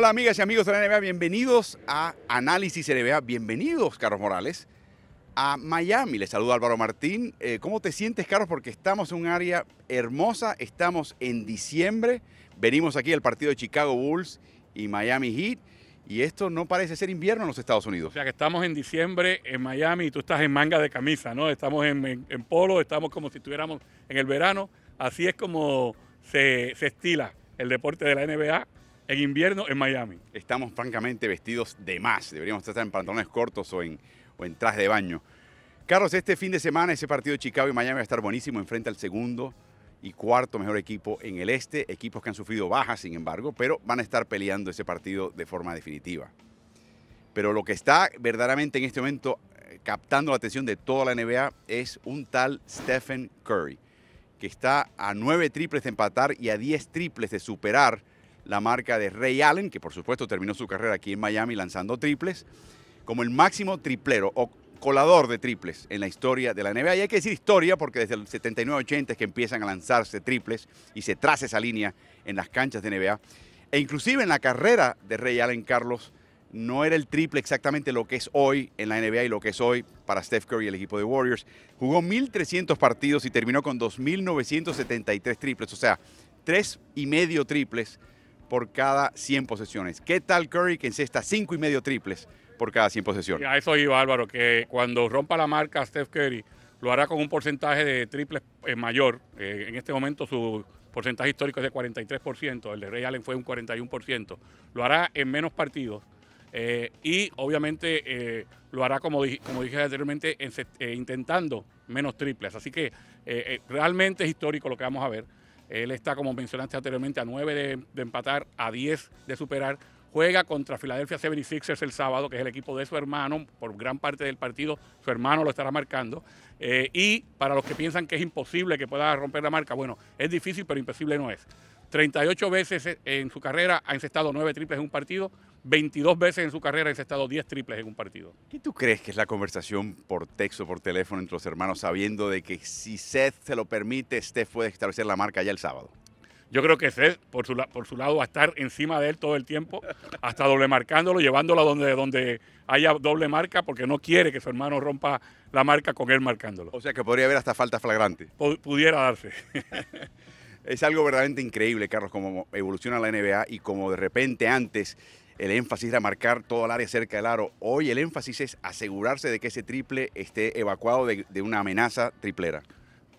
Hola amigas y amigos de la NBA, bienvenidos a Análisis NBA, bienvenidos Carlos Morales a Miami. Les saluda Álvaro Martín. Eh, ¿Cómo te sientes, Carlos? Porque estamos en un área hermosa, estamos en diciembre, venimos aquí al partido de Chicago Bulls y Miami Heat. Y esto no parece ser invierno en los Estados Unidos. O sea que estamos en diciembre en Miami y tú estás en manga de camisa, ¿no? Estamos en, polo, estamos como si estuviéramos en el verano. Así es como se estila el deporte de la NBA en invierno en Miami. Estamos francamente vestidos de más. Deberíamos estar en pantalones cortos o en, o en traje de baño. Carlos, este fin de semana ese partido de Chicago y Miami va a estar buenísimo. frente al segundo y cuarto mejor equipo en el este. Equipos que han sufrido bajas, sin embargo, pero van a estar peleando ese partido de forma definitiva. Pero lo que está verdaderamente en este momento eh, captando la atención de toda la NBA es un tal Stephen Curry, que está a nueve triples de empatar y a diez triples de superar la marca de Ray Allen, que por supuesto terminó su carrera aquí en Miami lanzando triples, como el máximo triplero o colador de triples en la historia de la NBA. Y hay que decir historia porque desde el 79-80 es que empiezan a lanzarse triples y se traza esa línea en las canchas de NBA. E inclusive en la carrera de Ray Allen Carlos no era el triple exactamente lo que es hoy en la NBA y lo que es hoy para Steph Curry y el equipo de Warriors. Jugó 1.300 partidos y terminó con 2.973 triples, o sea, tres y medio triples por cada 100 posesiones. ¿Qué tal Curry que encesta 5 y medio triples por cada 100 posesiones? a eso iba Álvaro, que cuando rompa la marca Steph Curry lo hará con un porcentaje de triples eh, mayor. Eh, en este momento su porcentaje histórico es de 43%, el de Ray Allen fue un 41%. Lo hará en menos partidos eh, y obviamente lo hará, como, dije, anteriormente, intentando menos triples. Así que realmente es histórico lo que vamos a ver. Él está, como mencionaste anteriormente, a 9 de, empatar, a 10 de superar. Juega contra Filadelfia 76ers el sábado, que es el equipo de su hermano, por gran parte del partido, su hermano lo estará marcando. Eh, y para los que piensan que es imposible que pueda romper la marca, bueno, es difícil, pero imposible no es. 38 veces en su carrera ha encestado 9 triples en un partido, 22 veces en su carrera y se ha estado 10 triples en un partido. ¿Qué tú crees que es la conversación por texto, por teléfono entre los hermanos, sabiendo de que si Seth se lo permite, Steph puede establecer la marca ya el sábado? Yo creo que Seth, por su, lado, va a estar encima de él todo el tiempo, hasta doble marcándolo, llevándolo a donde, haya doble marca, porque no quiere que su hermano rompa la marca con él marcándolo. O sea que podría haber hasta falta flagrante. pudiera darse. es algo verdaderamente increíble, Carlos, cómo evoluciona la NBA y cómo de repente antes el énfasis era marcar todo el área cerca del aro. Hoy el énfasis es asegurarse de que ese triple esté evacuado de, una amenaza triplera.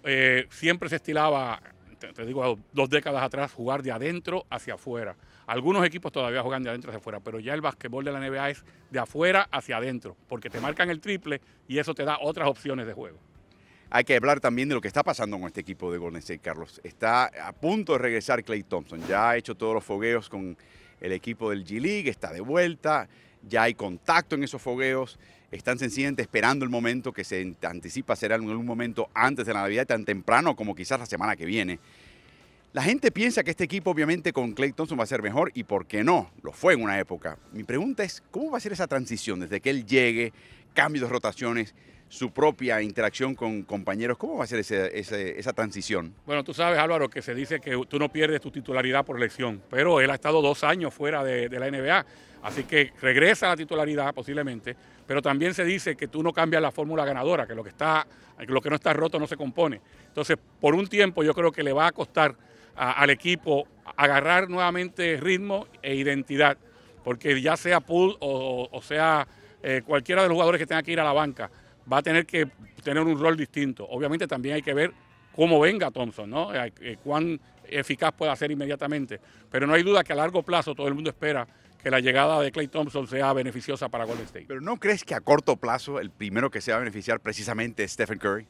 Eh, siempre se estilaba, te, digo, dos décadas atrás, jugar de adentro hacia afuera. Algunos equipos todavía juegan de adentro hacia afuera, pero ya el basquetbol de la NBA es de afuera hacia adentro, porque te marcan el triple y eso te da otras opciones de juego. Hay que hablar también de lo que está pasando con este equipo de Golden State, Carlos. Está a punto de regresar Clay Thompson. Ya ha hecho todos los fogueos con el equipo del G-League está de vuelta, ya hay contacto en esos fogueos, están sencillamente esperando el momento que se anticipa será algún momento antes de la Navidad, tan temprano como quizás la semana que viene. La gente piensa que este equipo obviamente con Clay Thompson va a ser mejor y por qué no, lo fue en una época. Mi pregunta es, ¿cómo va a ser esa transición desde que él llegue, cambios de rotaciones? su propia interacción con compañeros. ¿Cómo va a ser esa transición? Bueno, tú sabes, Álvaro, que se dice que tú no pierdes tu titularidad por elección, pero él ha estado dos años fuera de, la NBA, así que regresa a la titularidad posiblemente, pero también se dice que tú no cambias la fórmula ganadora, que lo que, está, lo que no está roto no se compone. Entonces, por un tiempo yo creo que le va a costar al equipo agarrar nuevamente ritmo e identidad, porque ya sea Pool o, sea eh, cualquiera de los jugadores que tenga que ir a la banca, va a tener que tener un rol distinto. Obviamente también hay que ver cómo venga Thompson, ¿no? Eh, eh, cuán eficaz pueda ser inmediatamente. Pero no hay duda que a largo plazo todo el mundo espera que la llegada de Clay Thompson sea beneficiosa para Golden State. Pero ¿no crees que a corto plazo el primero que se va a beneficiar precisamente es Stephen Curry?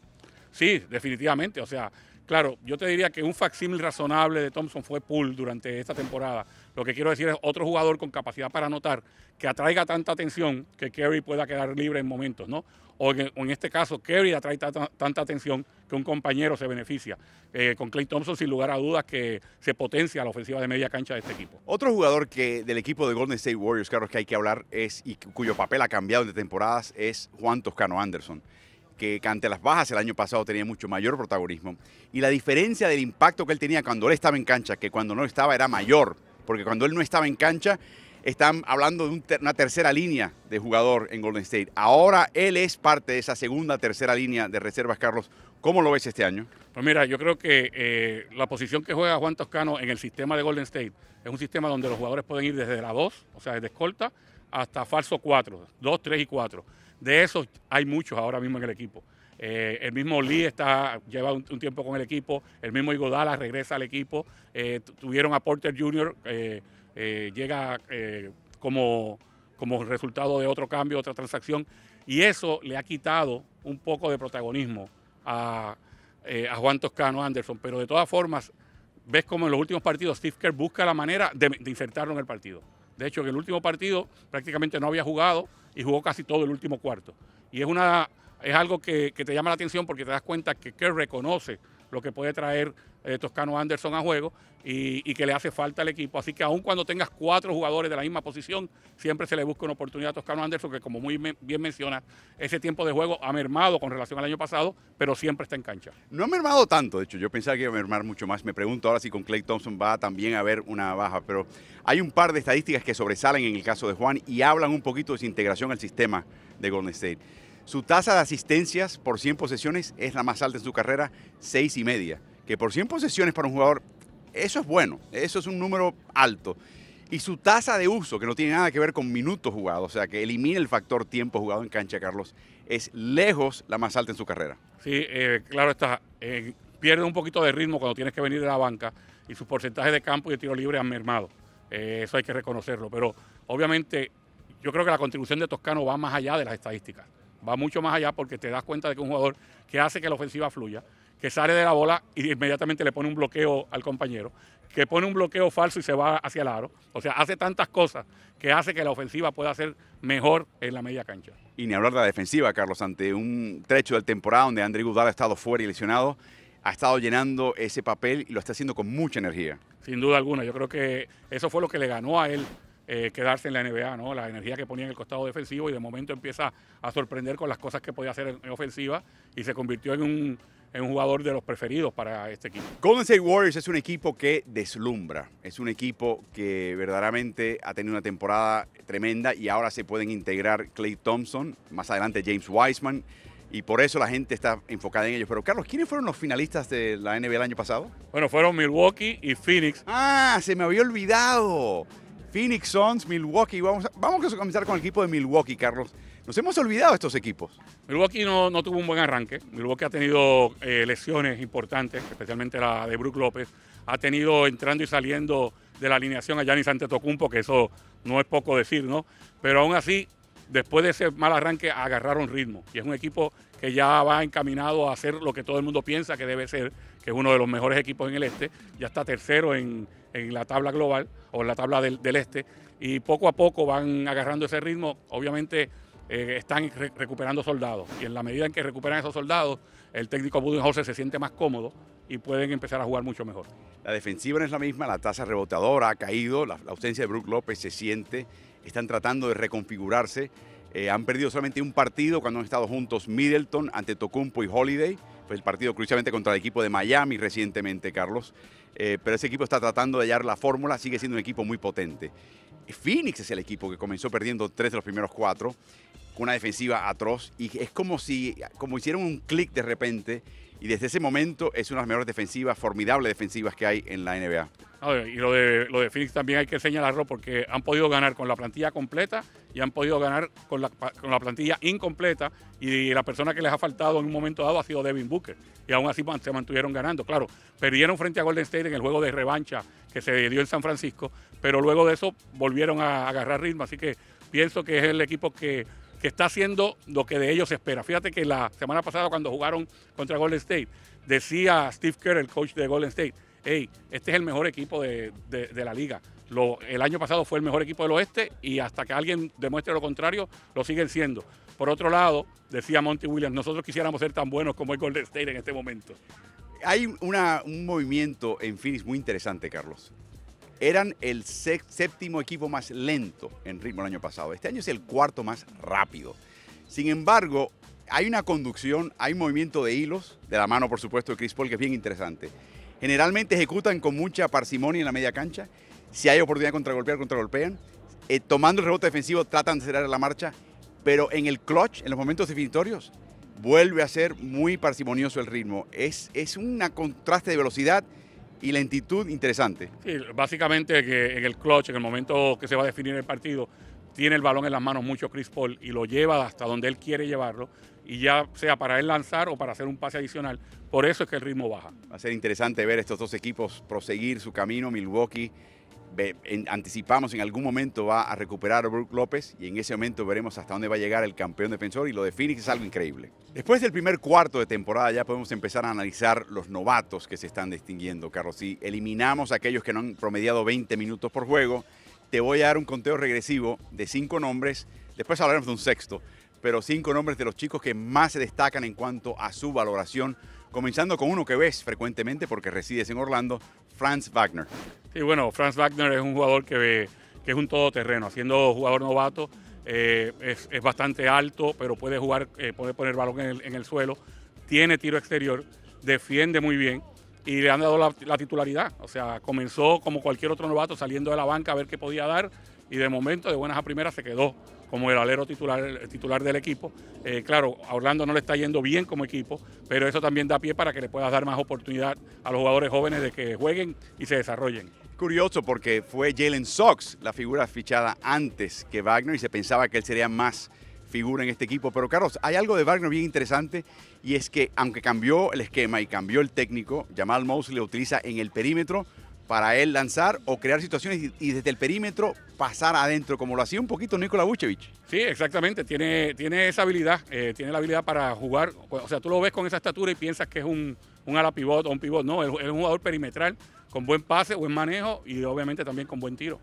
Sí, definitivamente. O sea, claro, yo te diría que un facsímil razonable de Thompson fue pool durante esta temporada. Lo que quiero decir es otro jugador con capacidad para anotar que atraiga tanta atención que Kerry pueda quedar libre en momentos, ¿no? O en, este caso, Kerry atrae tanta atención que un compañero se beneficia. Eh, con Clay Thompson, sin lugar a dudas, que se potencia la ofensiva de media cancha de este equipo. Otro jugador que del equipo de Golden State Warriors, Carlos, que hay que hablar es y cuyo papel ha cambiado de temporadas es Juan Toscano Anderson que ante las bajas el año pasado tenía mucho mayor protagonismo. Y la diferencia del impacto que él tenía cuando él estaba en cancha, que cuando no estaba era mayor, porque cuando él no estaba en cancha, están hablando de una tercera línea de jugador en Golden State. Ahora él es parte de esa segunda, tercera línea de reservas, Carlos. ¿Cómo lo ves este año? Pues mira, yo creo que eh, la posición que juega Juan Toscano en el sistema de Golden State es un sistema donde los jugadores pueden ir desde la 2, o sea, desde escolta, hasta falso 4, 2, 3 y 4. De esos hay muchos ahora mismo en el equipo. Eh, el mismo Lee está, lleva un, tiempo con el equipo, el mismo Igodala regresa al equipo. Eh, tuvieron a Porter Jr., eh, llega como, como resultado de otro cambio, otra transacción. Y eso le ha quitado un poco de protagonismo a, a Juan Toscano Anderson. Pero de todas formas, ves como en los últimos partidos Steve Kerr busca la manera de insertarlo en el partido. De hecho, en el último partido prácticamente no había jugado y jugó casi todo el último cuarto. Y es, una, es algo que, que te llama la atención porque te das cuenta que Kerr reconoce lo que puede traer eh, Toscano Anderson a juego y, que le hace falta al equipo. Así que aun cuando tengas cuatro jugadores de la misma posición, siempre se le busca una oportunidad a Toscano Anderson, que como muy bien menciona, ese tiempo de juego ha mermado con relación al año pasado, pero siempre está en cancha. No ha mermado tanto, de hecho, yo pensaba que iba a mermar mucho más. Me pregunto ahora si con Clay Thompson va también a haber una baja, pero hay un par de estadísticas que sobresalen en el caso de Juan y hablan un poquito de su integración al sistema de Golden State. Su tasa de asistencias por 100 posesiones es la más alta en su carrera, 6 y media. Que por 100 posesiones para un jugador, eso es bueno, eso es un número alto. Y su tasa de uso, que no tiene nada que ver con minutos jugados, o sea, que elimina el factor tiempo jugado en cancha, Carlos, es lejos la más alta en su carrera. Sí, eh, claro está. Eh, pierde un poquito de ritmo cuando tienes que venir de la banca y sus porcentajes de campo y de tiro libre han mermado. Eh, eso hay que reconocerlo. Pero obviamente yo creo que la contribución de Toscano va más allá de las estadísticas va mucho más allá porque te das cuenta de que un jugador que hace que la ofensiva fluya, que sale de la bola y inmediatamente le pone un bloqueo al compañero, que pone un bloqueo falso y se va hacia el aro. O sea, hace tantas cosas que hace que la ofensiva pueda ser mejor en la media cancha. Y ni hablar de la defensiva, Carlos, ante un trecho del temporada donde André Gudal ha estado fuera y lesionado, ha estado llenando ese papel y lo está haciendo con mucha energía. Sin duda alguna, yo creo que eso fue lo que le ganó a él eh, quedarse en la NBA, ¿no? La energía que ponía en el costado defensivo y de momento empieza a sorprender con las cosas que podía hacer en, ofensiva y se convirtió en un, en un jugador de los preferidos para este equipo. Golden State Warriors es un equipo que deslumbra, es un equipo que verdaderamente ha tenido una temporada tremenda y ahora se pueden integrar Clay Thompson, más adelante James Wiseman y por eso la gente está enfocada en ellos. Pero Carlos, ¿quiénes fueron los finalistas de la NBA el año pasado? Bueno, fueron Milwaukee y Phoenix. Ah, se me había olvidado. Phoenix Suns, Milwaukee. Vamos a, comenzar con el equipo de Milwaukee, Carlos. Nos hemos olvidado de estos equipos. Milwaukee no, no tuvo un buen arranque. Milwaukee ha tenido eh, lesiones importantes, especialmente la de Brook López. Ha tenido entrando y saliendo de la alineación a Ante Antetokounmpo, que eso no es poco decir, ¿no? Pero aún así, después de ese mal arranque, agarraron ritmo. Y es un equipo que ya va encaminado a hacer lo que todo el mundo piensa que debe ser, que es uno de los mejores equipos en el este, ya está tercero en, la tabla global o en la tabla del, este, y poco a poco van agarrando ese ritmo, obviamente eh, están recuperando soldados, y en la medida en que recuperan esos soldados, el técnico Budenholzer se siente más cómodo y pueden empezar a jugar mucho mejor. La defensiva no es la misma, la tasa rebotadora ha caído, la, la ausencia de Brook López se siente, están tratando de reconfigurarse eh, han perdido solamente un partido cuando han estado juntos Middleton, ante Tocumpo y Holiday. Fue el partido crucialmente contra el equipo de Miami recientemente, Carlos. Eh, pero ese equipo está tratando de hallar la fórmula, sigue siendo un equipo muy potente. Phoenix es el equipo que comenzó perdiendo tres de los primeros cuatro, con una defensiva atroz, y es como si como hicieron un clic de repente y desde ese momento es una de las mejores defensivas, formidables defensivas que hay en la NBA. y lo de, lo de Phoenix también hay que señalarlo porque han podido ganar con la plantilla completa y han podido ganar con con la plantilla incompleta y la persona que les ha faltado en un momento dado ha sido Devin Booker y aún así se mantuvieron ganando. Claro, perdieron frente a Golden State en el juego de revancha que se dio en San Francisco, pero luego de eso volvieron a agarrar ritmo, así que pienso que es el equipo que que está haciendo lo que de ellos se espera. Fíjate que la semana pasada cuando jugaron contra Golden State, decía Steve Kerr, el coach de Golden State, hey, este es el mejor equipo de, la liga. el año pasado fue el mejor equipo del oeste y hasta que alguien demuestre lo contrario, lo siguen siendo. Por otro lado, decía Monty Williams, nosotros quisiéramos ser tan buenos como el Golden State en este momento. Hay un movimiento en Phoenix muy interesante, Carlos. Eran el séptimo equipo más lento en ritmo el año pasado. Este año es el cuarto más rápido. Sin embargo, hay una conducción, hay un movimiento de hilos, de la mano por supuesto de Chris Paul, que es bien interesante. Generalmente ejecutan con mucha parsimonia en la media cancha. Si hay oportunidad de contragolpear, contragolpean. Eh, tomando el rebote defensivo, tratan de cerrar la marcha. Pero en el clutch, en los momentos definitorios, vuelve a ser muy parsimonioso el ritmo. Es, es un contraste de velocidad y lentitud interesante. Sí, básicamente que en el clutch, en el momento que se va a definir el partido, tiene el balón en las manos mucho Chris Paul y lo lleva hasta donde él quiere llevarlo, y ya sea para él lanzar o para hacer un pase adicional. Por eso es que el ritmo baja. Va a ser interesante ver estos dos equipos proseguir su camino. Milwaukee anticipamos en algún momento va a recuperar a Brook López y en ese momento veremos hasta dónde va a llegar el campeón defensor y lo de Phoenix es algo increíble. Después del primer cuarto de temporada ya podemos empezar a analizar los novatos que se están distinguiendo, Carlos. Si eliminamos a aquellos que no han promediado 20 minutos por juego, te voy a dar un conteo regresivo de cinco nombres, después hablaremos de un sexto, pero cinco nombres de los chicos que más se destacan en cuanto a su valoración, comenzando con uno que ves frecuentemente porque resides en Orlando, Franz Wagner. Sí, bueno, Franz Wagner es un jugador que, que es un todoterreno, haciendo jugador novato, eh, es, bastante alto, pero puede jugar, eh, puede poner balón en el, suelo, tiene tiro exterior, defiende muy bien y le han dado la, titularidad. O sea, comenzó como cualquier otro novato saliendo de la banca a ver qué podía dar y de momento de buenas a primeras se quedó como el alero titular, titular del equipo. Eh, claro, a Orlando no le está yendo bien como equipo, pero eso también da pie para que le puedas dar más oportunidad a los jugadores jóvenes de que jueguen y se desarrollen curioso porque fue Jalen Sox la figura fichada antes que Wagner y se pensaba que él sería más figura en este equipo. Pero Carlos, hay algo de Wagner bien interesante y es que aunque cambió el esquema y cambió el técnico, Jamal Mouse le utiliza en el perímetro para él lanzar o crear situaciones y, desde el perímetro pasar adentro, como lo hacía un poquito Nikola Vucevic. Sí, exactamente, tiene, tiene esa habilidad, eh, tiene la habilidad para jugar, o sea, tú lo ves con esa estatura y piensas que es un, un ala pivot o un pivot, no, es un jugador perimetral con buen pase, buen manejo y obviamente también con buen tiro.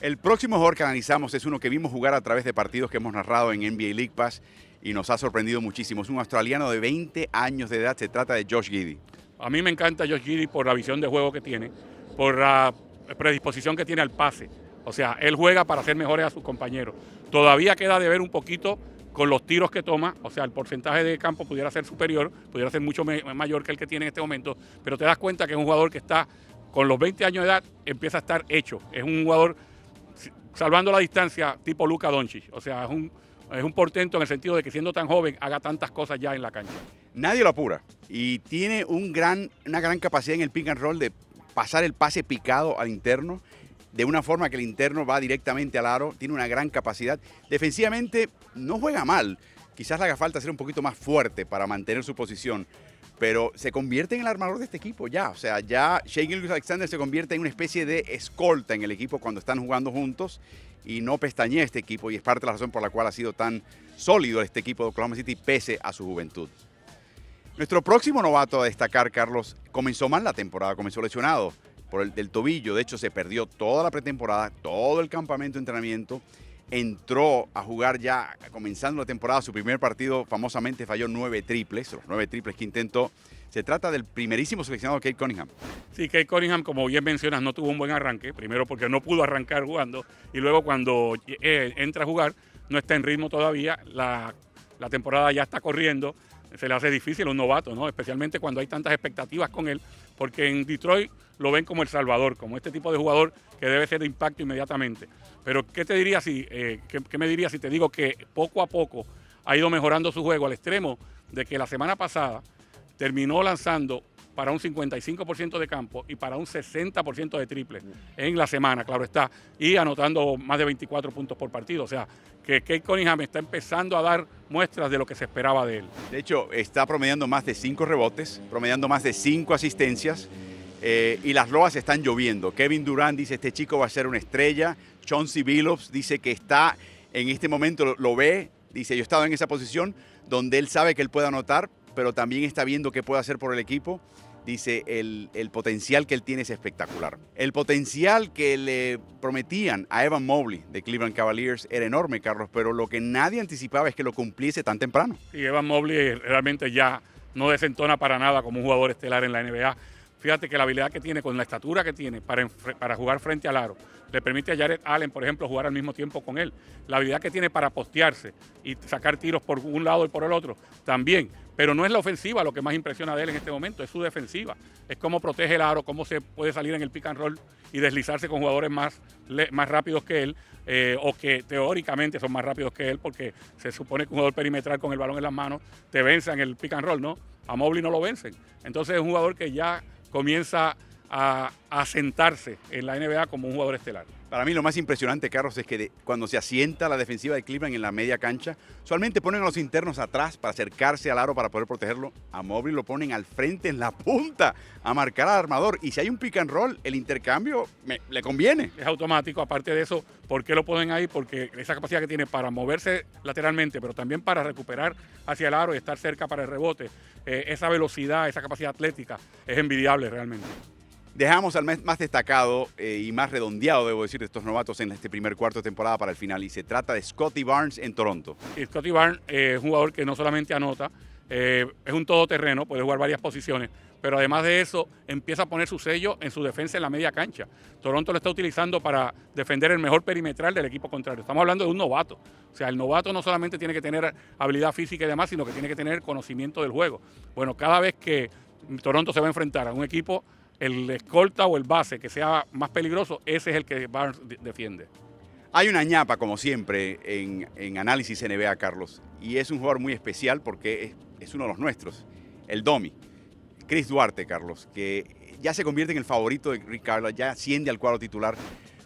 El próximo jugador que analizamos es uno que vimos jugar a través de partidos que hemos narrado en NBA League Pass y nos ha sorprendido muchísimo. Es un australiano de 20 años de edad, se trata de Josh Giddy. A mí me encanta Josh Giddy por la visión de juego que tiene, por la predisposición que tiene al pase. O sea, él juega para hacer mejores a sus compañeros. Todavía queda de ver un poquito con los tiros que toma, o sea, el porcentaje de campo pudiera ser superior, pudiera ser mucho mayor que el que tiene en este momento, pero te das cuenta que es un jugador que está con los 20 años de edad empieza a estar hecho. Es un jugador, salvando la distancia, tipo Luca Doncic. O sea, es un, portento en el sentido de que siendo tan joven haga tantas cosas ya en la cancha. Nadie lo apura y tiene una gran capacidad en el pick and roll de pasar el pase picado al interno de una forma que el interno va directamente al aro, tiene una gran capacidad. Defensivamente no juega mal, quizás le haga falta ser un poquito más fuerte para mantener su posición, pero se convierte en el armador de este equipo ya. O sea, ya Shea luis Alexander se convierte en una especie de escolta en el equipo cuando están jugando juntos y no pestañea este equipo y es parte de la razón por la cual ha sido tan sólido este equipo de Oklahoma City pese a su juventud. Nuestro próximo novato a destacar, Carlos, comenzó mal la temporada, comenzó lesionado por el del tobillo, de hecho se perdió toda la pretemporada, todo el campamento de entrenamiento entró a jugar ya comenzando la temporada. Su primer partido famosamente falló nueve triples, los nueve triples que intentó. Se trata del primerísimo seleccionado Kate Cunningham. Sí, Kate Cunningham, como bien mencionas, no tuvo un buen arranque. Primero porque no pudo arrancar jugando y luego cuando eh, entra a jugar no está en ritmo todavía. La, la temporada ya está corriendo. Se le hace difícil a un novato, ¿no? Especialmente cuando hay tantas expectativas con él. Porque en Detroit lo ven como El Salvador, como este tipo de jugador que debe ser de impacto inmediatamente. Pero ¿qué te diría si, eh, qué, me dirías si te digo que poco a poco ha ido mejorando su juego al extremo de que la semana pasada terminó lanzando para un 55% de campo y para un 60% de triple en la semana, claro está, y anotando más de 24 puntos por partido. O sea, que Kate Cunningham está empezando a dar muestras de lo que se esperaba de él. De hecho, está promediando más de 5 rebotes, promediando más de 5 asistencias eh, y las loas están lloviendo. Kevin Durant dice, este chico va a ser una estrella. Chauncey Billups dice que está en este momento, lo, ve, dice, yo he estado en esa posición donde él sabe que él puede anotar, pero también está viendo qué puede hacer por el equipo. Dice, el, el potencial que él tiene es espectacular. El potencial que le prometían a Evan Mobley de Cleveland Cavaliers era enorme, Carlos, pero lo que nadie anticipaba es que lo cumpliese tan temprano. Y Evan Mobley realmente ya no desentona para nada como un jugador estelar en la NBA Fíjate que la habilidad que tiene, con la estatura que tiene para, para jugar frente al aro, le permite a Jared Allen, por ejemplo, jugar al mismo tiempo con él. La habilidad que tiene para postearse y sacar tiros por un lado y por el otro, también. Pero no es la ofensiva lo que más impresiona de él en este momento, es su defensiva. Es cómo protege el aro, cómo se puede salir en el pick and roll y deslizarse con jugadores más, más rápidos que él, eh, o que teóricamente son más rápidos que él, porque se supone que un jugador perimetral con el balón en las manos te vence en el pick and roll, ¿no? A Mobley no lo vencen. Entonces es un jugador que ya comienza a, asentarse en la NBA como un jugador estelar. Para mí lo más impresionante, Carlos, es que cuando se asienta la defensiva de Cleveland en la media cancha, solamente ponen a los internos atrás para acercarse al aro para poder protegerlo. A Mobley lo ponen al frente, en la punta, a marcar al armador. Y si hay un pick and roll, el intercambio le conviene. Es automático. Aparte de eso, ¿por qué lo ponen ahí? Porque esa capacidad que tiene para moverse lateralmente, pero también para recuperar hacia el aro y estar cerca para el rebote, eh, esa velocidad, esa capacidad atlética, es envidiable realmente. Dejamos al más destacado eh, y más redondeado, debo decir, de estos novatos en este primer cuarto de temporada para el final. Y se trata de Scotty Barnes en Toronto. Scotty Barnes es eh, un jugador que no solamente anota, eh, es un todoterreno, puede jugar varias posiciones, pero además de eso empieza a poner su sello en su defensa en la media cancha. Toronto lo está utilizando para defender el mejor perimetral del equipo contrario. Estamos hablando de un novato. O sea, el novato no solamente tiene que tener habilidad física y demás, sino que tiene que tener conocimiento del juego. Bueno, cada vez que Toronto se va a enfrentar a un equipo el escolta o el base que sea más peligroso, ese es el que Barnes defiende. Hay una ñapa, como siempre, en, en análisis NBA, Carlos, y es un jugador muy especial porque es, uno de los nuestros, el Domi. Chris Duarte, Carlos, que ya se convierte en el favorito de Ricardo, ya asciende al cuadro titular.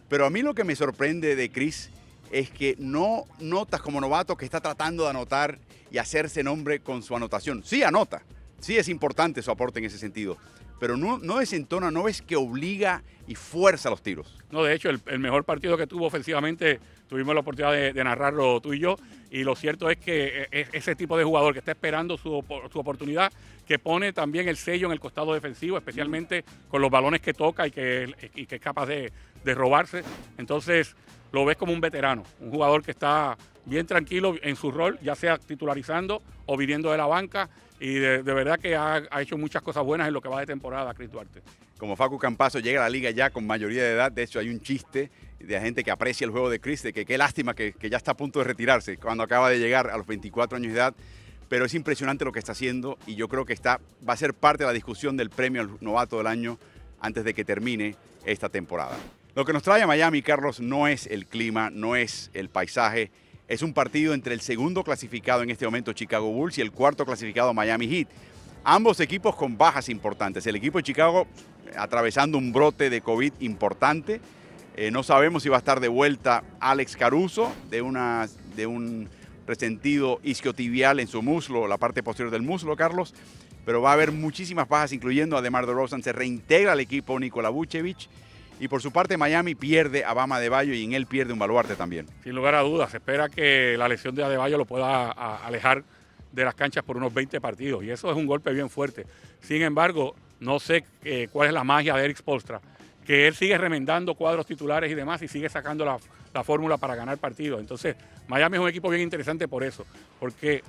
Pero a mí lo que me sorprende de Chris es que no notas como novato que está tratando de anotar y hacerse nombre con su anotación. Sí anota, sí es importante su aporte en ese sentido, pero no, no desentona, no es que obliga y fuerza los tiros. No, de hecho, el, mejor partido que tuvo ofensivamente, tuvimos la oportunidad de, narrarlo tú y yo, y lo cierto es que eh, ese tipo de jugador que está esperando su, oportunidad, que pone también el sello en el costado defensivo, especialmente con los balones que toca y que, es capaz de, de robarse. Entonces, lo ves como un veterano, un jugador que está bien tranquilo en su rol, ya sea titularizando o viniendo de la banca y de, verdad que ha, hecho muchas cosas buenas en lo que va de temporada, Chris Duarte. Como Facu Campaso llega a la liga ya con mayoría de edad, de hecho hay un chiste de gente que aprecia el juego de Chris, de que qué lástima que, ya está a punto de retirarse cuando acaba de llegar a los 24 años de edad, pero es impresionante lo que está haciendo y yo creo que está, va a ser parte de la discusión del premio al novato del año antes de que termine esta temporada. Lo que nos trae a Miami, Carlos, no es el clima, no es el paisaje, es un partido entre el segundo clasificado en este momento Chicago Bulls y el cuarto clasificado Miami Heat. Ambos equipos con bajas importantes. El equipo de Chicago atravesando un brote de COVID importante. Eh, no sabemos si va a estar de vuelta Alex Caruso de, una, de un resentido isquiotibial en su muslo, la parte posterior del muslo, Carlos. Pero va a haber muchísimas bajas, incluyendo a DeMar DeRozan. Se reintegra al equipo Nikola Vucevic. Y por su parte, Miami pierde a Bama de Bayo y en él pierde un baluarte también. Sin lugar a dudas, se espera que la lesión de Adebayo lo pueda alejar de las canchas por unos 20 partidos. Y eso es un golpe bien fuerte. Sin embargo, no sé eh, cuál es la magia de Eric Postra que él sigue remendando cuadros titulares y demás y sigue sacando la, la fórmula para ganar partidos. Entonces, Miami es un equipo bien interesante por eso, porque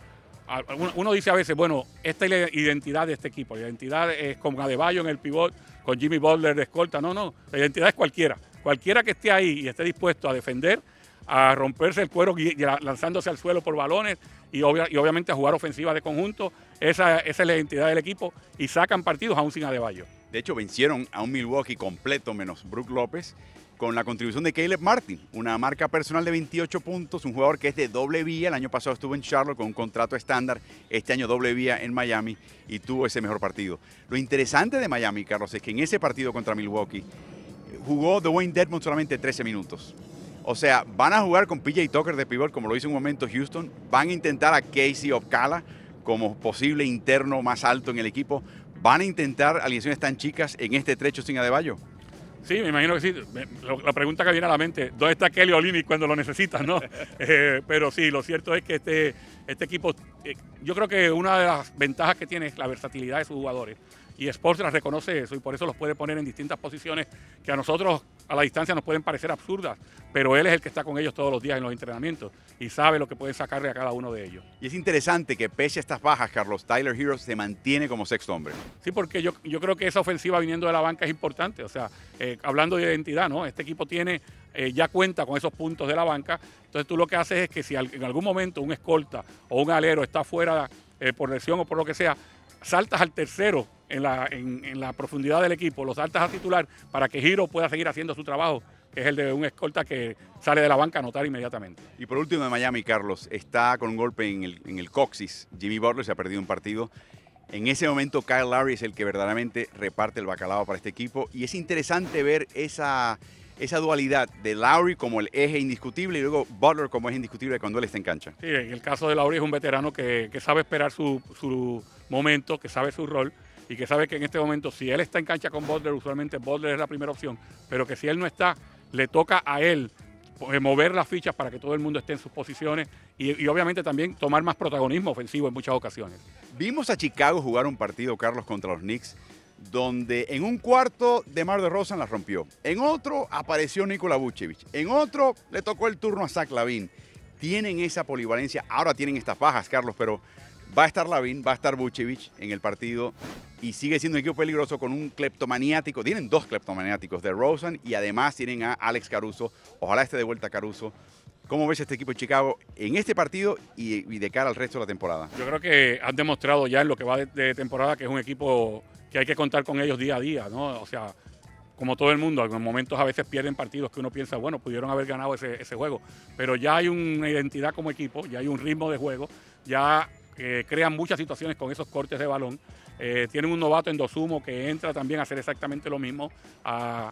uno dice a veces, bueno, esta es la identidad de este equipo. La identidad es con Adebayo en el pivot, con Jimmy Butler de escolta. No, no, la identidad es cualquiera. Cualquiera que esté ahí y esté dispuesto a defender, a romperse el cuero lanzándose al suelo por balones y, obviamente a jugar ofensiva de conjunto, esa, es la identidad del equipo y sacan partidos aún sin Adebayo. De hecho, vencieron a un Milwaukee completo menos Brook López con la contribución de Caleb Martin, una marca personal de 28 puntos, un jugador que es de doble vía. El año pasado estuvo en Charlotte con un contrato estándar, este año doble vía en Miami y tuvo ese mejor partido. Lo interesante de Miami, Carlos, es que en ese partido contra Milwaukee jugó Wayne Dedmon solamente 13 minutos. O sea, van a jugar con PJ Tucker de pivot, como lo hizo en un momento Houston. Van a intentar a Casey Ocala como posible interno más alto en el equipo. Van a intentar alineaciones tan chicas en este trecho sin Adebayo. Sí, me imagino que sí. La pregunta que viene a la mente, ¿dónde está Kelly Olini cuando lo necesitas, no? Eh, pero sí, lo cierto es que este, este equipo, eh, yo creo que una de las ventajas que tiene es la versatilidad de sus jugadores y Sports reconoce eso y por eso los puede poner en distintas posiciones que a nosotros a la distancia nos pueden parecer absurdas, pero él es el que está con ellos todos los días en los entrenamientos y sabe lo que pueden sacarle a cada uno de ellos. Y es interesante que pese a estas bajas, Carlos Tyler Heroes se mantiene como sexto hombre. Sí, porque yo, yo creo que esa ofensiva viniendo de la banca es importante, o sea, eh, hablando de identidad, ¿no? Este equipo tiene eh, ya cuenta con esos puntos de la banca. Entonces tú lo que haces es que si en algún momento un escolta o un alero está fuera eh, por lesión o por lo que sea, saltas al tercero en la, profundidad del equipo, lo saltas a titular para que Giro pueda seguir haciendo su trabajo que es el de un escolta que sale de la banca a notar inmediatamente. Y por último, de Miami, Carlos, está con un golpe en el, coxis. Jimmy Butler se ha perdido un partido. En ese momento, Kyle Lowry es el que verdaderamente reparte el bacalao para este equipo. Y es interesante ver esa, dualidad de Lowry como el eje indiscutible y luego Butler como es indiscutible cuando él está en cancha. Sí, en el caso de Lowry es un veterano que, sabe esperar su momento, que sabe su rol y que sabe que en este momento, si él está en cancha con Butler, usualmente Bodler es la primera opción, pero que si él no está, le toca a él eh, mover las fichas para que todo el mundo esté en sus posiciones y, obviamente también tomar más protagonismo ofensivo en muchas ocasiones. Vimos a Chicago jugar un partido, Carlos, contra los Knicks, donde en un cuarto de Mar de Rosa la rompió, en otro apareció Nikola Vucevic, en otro le tocó el turno a Zach Lavin. Tienen esa polivalencia, ahora tienen estas fajas Carlos, pero Va a estar Lavín, va a estar Vucevic en el partido y sigue siendo un equipo peligroso con un cleptomaniático. Tienen dos cleptomaniáticos de Rosen y además tienen a Alex Caruso. Ojalá esté de vuelta Caruso. ¿Cómo ves este equipo de Chicago en este partido y, de cara al resto de la temporada? Yo creo que han demostrado ya en lo que va de, temporada que es un equipo que hay que contar con ellos día a día, ¿no? O sea, como todo el mundo, en momentos a veces pierden partidos que uno piensa, bueno, pudieron haber ganado ese juego, pero ya hay una identidad como equipo, ya hay un ritmo de juego, ya que crean muchas situaciones con esos cortes de balón. Eh, tienen un novato en Dosumo que entra también a hacer exactamente lo mismo, a,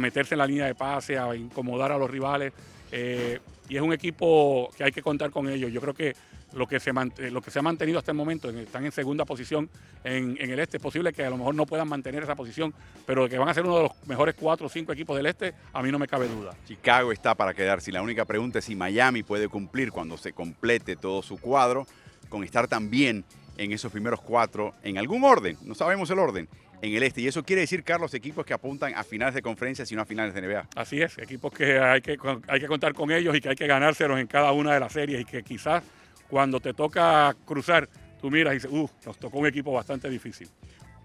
meterse en la línea de pase, a incomodar a los rivales. Eh, y es un equipo que hay que contar con ellos. Yo creo que lo que se, lo que se ha mantenido hasta el momento, están en segunda posición en, el este, es posible que a lo mejor no puedan mantener esa posición, pero que van a ser uno de los mejores cuatro o cinco equipos del este, a mí no me cabe duda. Chicago está para si La única pregunta es si Miami puede cumplir cuando se complete todo su cuadro con estar también en esos primeros cuatro, en algún orden, no sabemos el orden, en el este. Y eso quiere decir, Carlos, equipos que apuntan a finales de conferencia, no a finales de NBA. Así es, equipos que hay que, hay que contar con ellos y que hay que ganárselos en cada una de las series y que quizás cuando te toca cruzar, tú miras y dices, uh, nos tocó un equipo bastante difícil.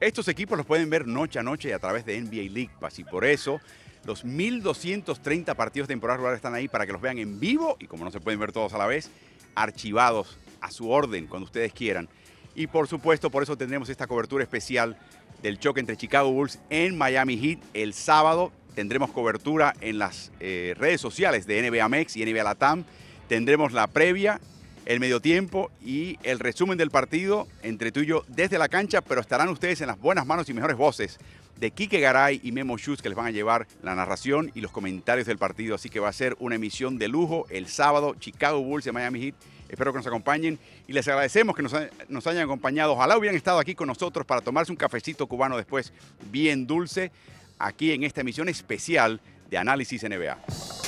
Estos equipos los pueden ver noche a noche a través de NBA League Pass y por eso los 1.230 partidos de temporada están ahí para que los vean en vivo y como no se pueden ver todos a la vez, archivados a su orden, cuando ustedes quieran. Y por supuesto, por eso tendremos esta cobertura especial del choque entre Chicago Bulls en Miami Heat el sábado. Tendremos cobertura en las eh, redes sociales de NBA Mex y NBA Latam. Tendremos la previa, el medio tiempo y el resumen del partido entre tú y yo desde la cancha, pero estarán ustedes en las buenas manos y mejores voces de Kike Garay y Memo Shoes que les van a llevar la narración y los comentarios del partido. Así que va a ser una emisión de lujo el sábado, Chicago Bulls en Miami Heat Espero que nos acompañen y les agradecemos que nos, hayan acompañado. Ojalá hubieran estado aquí con nosotros para tomarse un cafecito cubano después bien dulce aquí en esta emisión especial de Análisis NBA.